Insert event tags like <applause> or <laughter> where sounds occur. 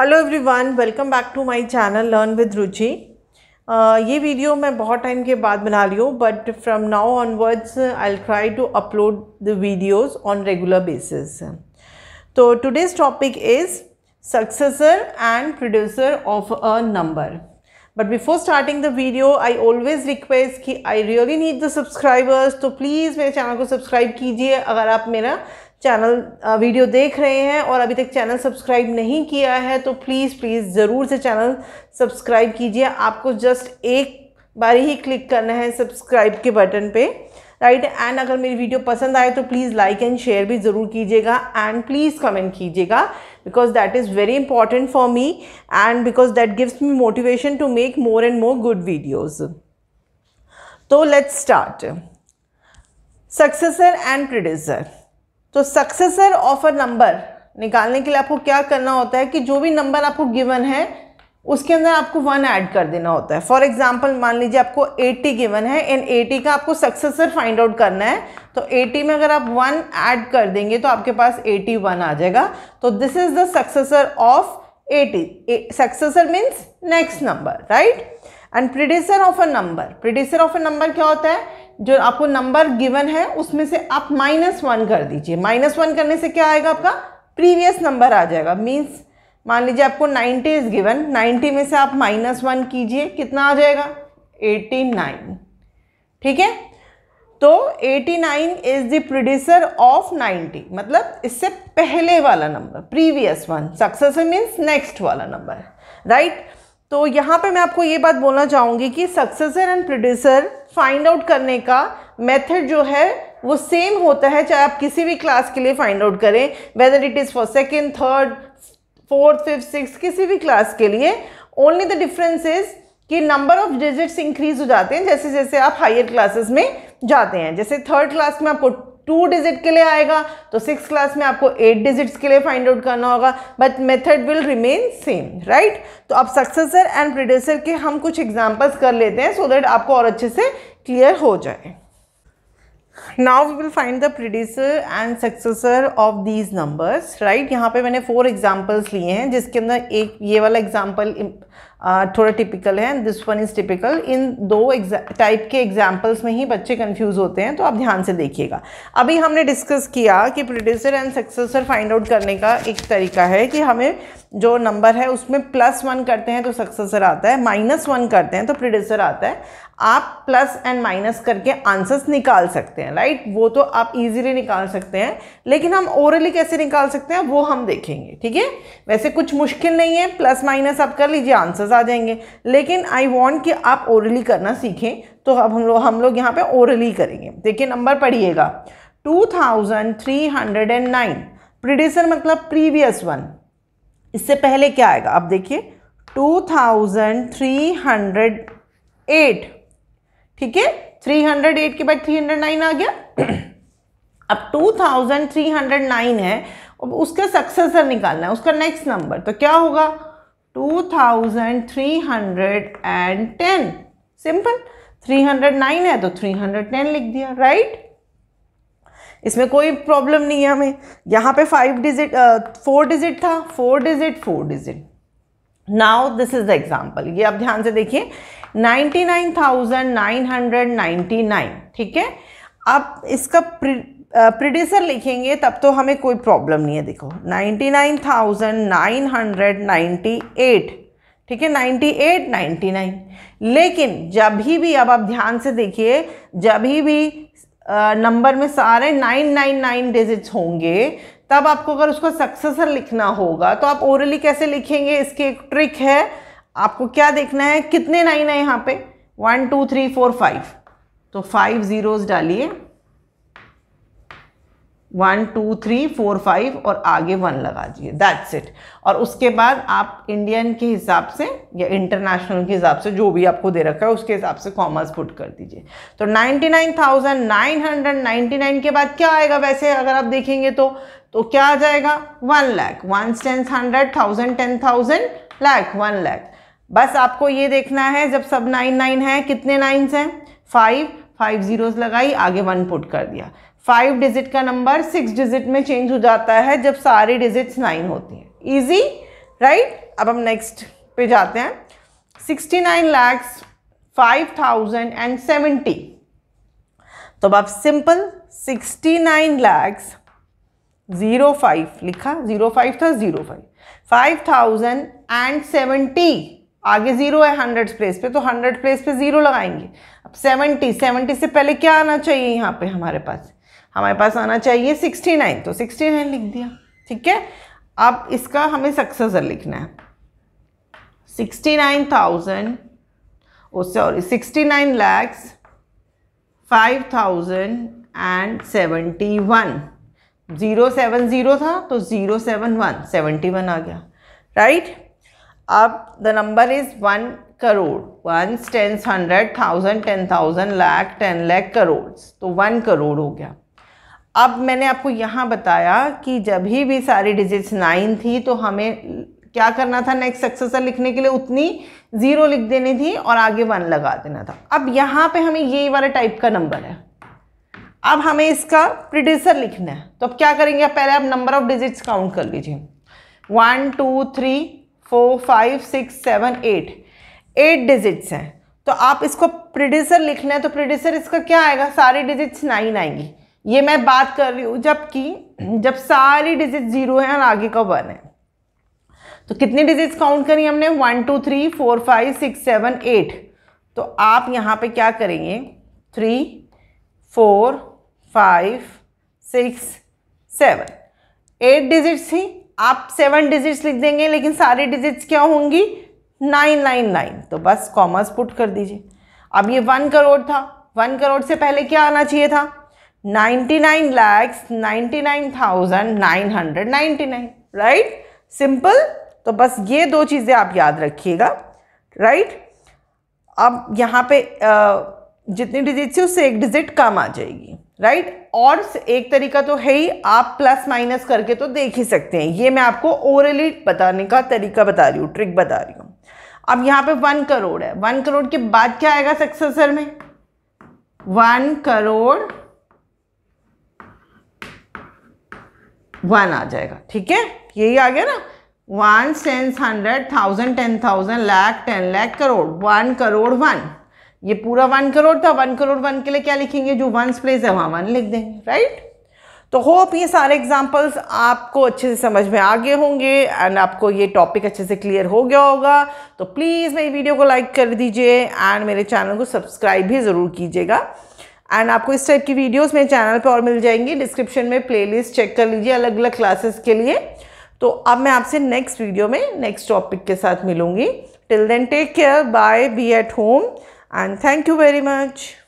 Hello everyone welcome back to my channel learn with Ruchi ये video मैं बहुत time के बाद बना रही हूँ but from now onwards I try to upload the videos on regular basis तो today's topic is successor and producer of a number but before starting the video I always request कि I really need the subscribers तो please मेरे channel को subscribe कीजिए अगर आप मेरा channel video देख रहे हैं और अभी तक चैनल सब्सक्राइब नहीं किया है तो प्लीज़ प्लीज़ ज़रूर से चैनल सब्सक्राइब कीजिए आपको जस्ट एक बारी ही क्लिक करना है सब्सक्राइब के बटन पे राइट right? एंड अगर मेरी वीडियो पसंद आए तो प्लीज़ लाइक एंड शेयर भी ज़रूर कीजिएगा एंड प्लीज़ कमेंट कीजिएगा because that is very important for me and because that gives me motivation to make more and more good videos तो let's start successor and producer तो successor of a number निकालने के लिए आपको क्या करना होता है कि जो भी नंबर आपको गिवन है उसके अंदर आपको वन ऐड कर देना होता है फॉर एग्जाम्पल मान लीजिए आपको 80 गिवन है एंड 80 का आपको सक्सेसर फाइंड आउट करना है तो 80 में अगर आप वन ऐड कर देंगे तो आपके पास 81 आ जाएगा तो this is the successor of 80 successor means next number right and predecessor of a number predecessor of a number क्या होता है जो आपको नंबर गिवन है उसमें से आप माइनस वन कर दीजिए माइनस वन करने से क्या आएगा आपका प्रीवियस नंबर आ जाएगा मीन्स मान लीजिए आपको नाइन्टी इज़ गिवन नाइन्टी में से आप माइनस वन कीजिए कितना आ जाएगा एटी नाइन ठीक है तो 89 nine is the producer of 90 मतलब इससे पहले वाला number previous one successor means next वाला नंबर राइट right? तो यहाँ पे मैं आपको ये बात बोलना चाहूँगी कि successor and producer find out करने का मेथड जो है वो सेम होता है चाहे आप किसी भी क्लास के लिए फाइंड आउट करें whether it is for second third fourth fifth six किसी भी क्लास के लिए ओनली द डिफरेंस इज़ कि नंबर ऑफ डिजिट्स इंक्रीज हो जाते हैं जैसे जैसे आप हायर क्लासेस में जाते हैं जैसे थर्ड क्लास में आपको टू डिजिट के लिए आएगा तो सिक्स क्लास में आपको एट डिजिट्स के लिए फाइंड आउट करना होगा but method will remain same right तो अब सक्सेसर एंड प्रोड्यूसर के हम कुछ एग्जाम्पल्स कर लेते हैं सो so दैट आपको और अच्छे से क्लियर हो जाए now we will find the producer and successor of these numbers right यहाँ पे मैंने फोर एग्जाम्पल्स लिए हैं जिसके अंदर एक ये वाला एग्जाम्पल थोड़ा टिपिकल है दिस वन इज़ टिपिकल इन दो टाइप के एग्जाम्पल्स में ही बच्चे कन्फ्यूज़ होते हैं तो आप ध्यान से देखिएगा अभी हमने डिस्कस किया कि producer and successor find out करने का एक तरीका है कि हमें जो नंबर है उसमें प्लस वन करते हैं तो सक्सेसर आता है माइनस वन करते हैं तो प्रोड्यूसर आता है आप प्लस एंड माइनस करके आंसर्स निकाल सकते हैं राइट वो तो आप इजीली निकाल सकते हैं लेकिन हम ओरली कैसे निकाल सकते हैं वो हम देखेंगे ठीक है वैसे कुछ मुश्किल नहीं है प्लस माइनस आप कर लीजिए आंसर्स आंसर्स आ जाएंगे लेकिन आई वॉन्ट कि आप ओरली करना सीखें तो अब हम लोग हम लोग यहाँ पे ओरली करेंगे देखिए नंबर पढ़िएगा 2309 प्रीडिसर मतलब प्रीवियस वन इससे पहले क्या आएगा अब देखिए 2308 ठीक है 308 के बाद 309 आ गया <clears throat> अब 2309 है अब उसका सक्सेसर निकालना है उसका नेक्स्ट नंबर तो क्या होगा 2310 सिंपल 309 है तो 310 लिख दिया राइट इसमें कोई प्रॉब्लम नहीं है हमें यहाँ पे फाइव डिजिट फोर डिजिट था four digit four digit now this is the example ये आप ध्यान से देखिए 99,999 ठीक है अब इसका प्रिड्यूसर लिखेंगे तब तो हमें कोई प्रॉब्लम नहीं है देखो 99,998 ठीक है 98, 99 लेकिन जब ही भी अब आप ध्यान से देखिए जब ही भी नंबर में सारे 999 डिजिट्स होंगे तब आपको अगर उसको सक्सेसर लिखना होगा तो आप ओरली कैसे लिखेंगे इसकी एक ट्रिक है आपको क्या देखना है कितने नाइन है यहाँ पे one two three four five तो फाइव ज़ीरोज़ डालिए one two three four five और आगे वन लगा दिए दैट्स इट और उसके बाद आप इंडियन के हिसाब से या इंटरनेशनल के हिसाब से जो भी आपको दे रखा है उसके हिसाब से कॉमर्स पुट कर दीजिए तो ninety ninety nine nine thousand hundred nine के बाद क्या आएगा वैसे अगर आप देखेंगे तो तो क्या आ जाएगा one lakh one tens hundred thousand ten thousand lakh one lakh बस आपको ये देखना है जब सब नाइन नाइन है कितने नाइन्स हैं फाइव फाइव जीरोज़ लगाई आगे वन पुट कर दिया फाइव डिजिट का नंबर सिक्स डिजिट में चेंज हो जाता है जब सारी डिजिट्स नाइन होती हैं इजी राइट अब हम नेक्स्ट पे जाते हैं sixty nine lakhs five thousand and seventy तो अब आप simple sixty nine lakhs zero five लिखा ज़ीरो फाइव था zero five five thousand and seventy आगे ज़ीरो है हंड्रेड प्लेस पे तो हंड्रेड प्लेस पे ज़ीरो लगाएंगे अब सेवेंटी सेवेंटी से पहले क्या आना चाहिए यहाँ पे हमारे पास हमारे पास आना चाहिए सिक्सटी नाइन तो सिक्सटी नाइन लिख दिया ठीक है अब इसका हमें सक्सेसर लिखना है sixty nine thousand oh sorry sixty nine lakhs five thousand and seventy one zero seven zero था तो zero seven one seventy one आ गया राइट अब the number is one crore one tens hundred thousand ten thousand lakh ten lakh crore तो one crore हो गया अब मैंने आपको यहाँ बताया कि जब ही भी सारी डिजिट्स नाइन थी तो हमें क्या करना था नेक्स्ट सक्सेसर लिखने के लिए उतनी ज़ीरो लिख देनी थी और आगे वन लगा देना था अब यहाँ पे हमें ये वाला टाइप का नंबर है अब हमें इसका प्रिड्यूसर लिखना है तो अब क्या करेंगे पहले आप नंबर ऑफ डिजिट्स काउंट कर लीजिए one two three four five six seven eight eight digits हैं तो आप इसको प्रोड्यूसर लिखना है तो प्रोड्यूसर इसका क्या आएगा सारी डिजिट्स नाइन आएंगी ये मैं बात कर रही हूँ जबकि जब सारी डिजिट जीरो हैं और आगे का वन है तो कितनी डिजिट्स काउंट करी हमने one two three four five six seven eight तो आप यहाँ पे क्या करेंगे three four five six seven eight digits ही आप सेवन डिजिट्स लिख देंगे लेकिन सारी डिजिट्स क्या होंगी नाइन नाइन नाइन तो बस कॉमर्स पुट कर दीजिए अब ये वन करोड़ था वन करोड़ से पहले क्या आना चाहिए था ninety nine lakhs ninety nine thousand nine hundred ninety nine right simple तो बस ये दो चीज़ें आप याद रखिएगा राइट अब यहाँ पे जितनी डिजिट थी उससे एक डिजिट कम आ जाएगी राइट और एक तरीका तो है ही आप प्लस माइनस करके तो देख ही सकते हैं ये मैं आपको ओरली बताने का तरीका बता रही हूँ ट्रिक बता रही हूँ अब यहाँ पे वन करोड़ है वन करोड़ के बाद क्या आएगा सक्सेसर में वन करोड़ वन आ जाएगा ठीक है यही आ गया ना one tens hundred thousand ten thousand lakh ten lakh crore one crore one ये पूरा वन करोड़ था वन करोड़ वन के लिए क्या लिखेंगे जो वन प्लेस है वहाँ वन लिख देंगे राइट तो होप ये सारे एग्जांपल्स आपको अच्छे से समझ में आ गए होंगे एंड आपको ये टॉपिक अच्छे से क्लियर हो गया होगा तो प्लीज़ मेरी वीडियो को लाइक कर दीजिए एंड मेरे चैनल को सब्सक्राइब भी ज़रूर कीजिएगा एंड आपको इस टाइप की वीडियोस मेरे चैनल पे और मिल जाएंगी डिस्क्रिप्शन में प्लेलिस्ट चेक कर लीजिए अलग अलग क्लासेस के लिए तो अब मैं आपसे नेक्स्ट वीडियो में नेक्स्ट टॉपिक के साथ मिलूँगी till then take care bye be at home and thank you very much